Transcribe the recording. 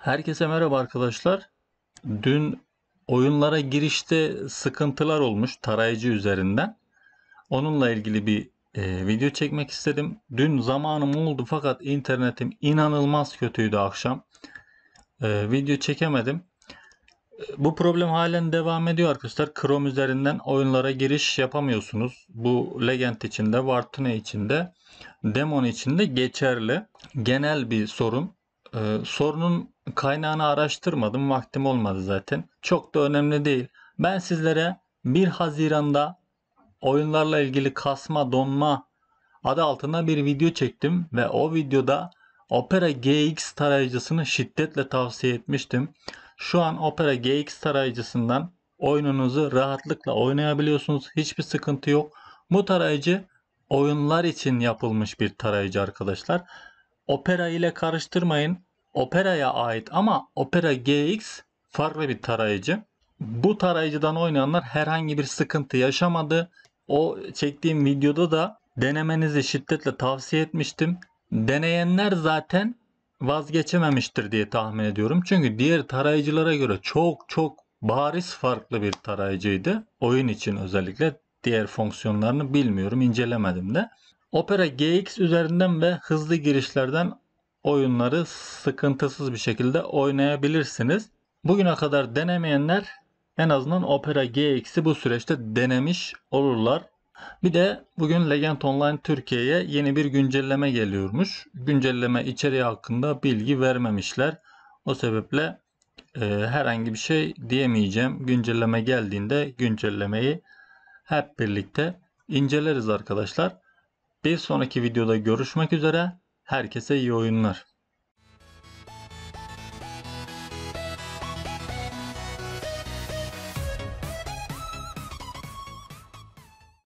Herkese merhaba arkadaşlar. Dün oyunlara girişte sıkıntılar olmuş tarayıcı üzerinden. Onunla ilgili bir e, video çekmek istedim. Dün zamanım oldu fakat internetim inanılmaz kötüydü akşam. E, video çekemedim. Bu problem halen devam ediyor arkadaşlar. Chrome üzerinden oyunlara giriş yapamıyorsunuz. Bu Legend içinde, Vartune içinde, Demon içinde geçerli. Genel bir sorun. Ee, sorunun kaynağını araştırmadım. Vaktim olmadı zaten. Çok da önemli değil. Ben sizlere 1 Haziran'da oyunlarla ilgili kasma donma adı altında bir video çektim ve o videoda Opera GX tarayıcısını şiddetle tavsiye etmiştim. Şu an Opera GX tarayıcısından oyununuzu rahatlıkla oynayabiliyorsunuz. Hiçbir sıkıntı yok. Bu tarayıcı oyunlar için yapılmış bir tarayıcı arkadaşlar opera ile karıştırmayın. Opera'ya ait ama Opera GX farklı bir tarayıcı. Bu tarayıcıdan oynayanlar herhangi bir sıkıntı yaşamadı. O çektiğim videoda da denemenizi şiddetle tavsiye etmiştim. Deneyenler zaten vazgeçememiştir diye tahmin ediyorum. Çünkü diğer tarayıcılara göre çok çok bariz farklı bir tarayıcıydı. Oyun için özellikle diğer fonksiyonlarını bilmiyorum, incelemedim de. Opera GX üzerinden ve hızlı girişlerden oyunları sıkıntısız bir şekilde oynayabilirsiniz. Bugüne kadar denemeyenler en azından Opera GX'i bu süreçte denemiş olurlar. Bir de bugün Legend Online Türkiye'ye yeni bir güncelleme geliyormuş. Güncelleme içeriği hakkında bilgi vermemişler. O sebeple e, herhangi bir şey diyemeyeceğim. Güncelleme geldiğinde güncellemeyi hep birlikte inceleriz arkadaşlar. Bir sonraki videoda görüşmek üzere. Herkese iyi oyunlar.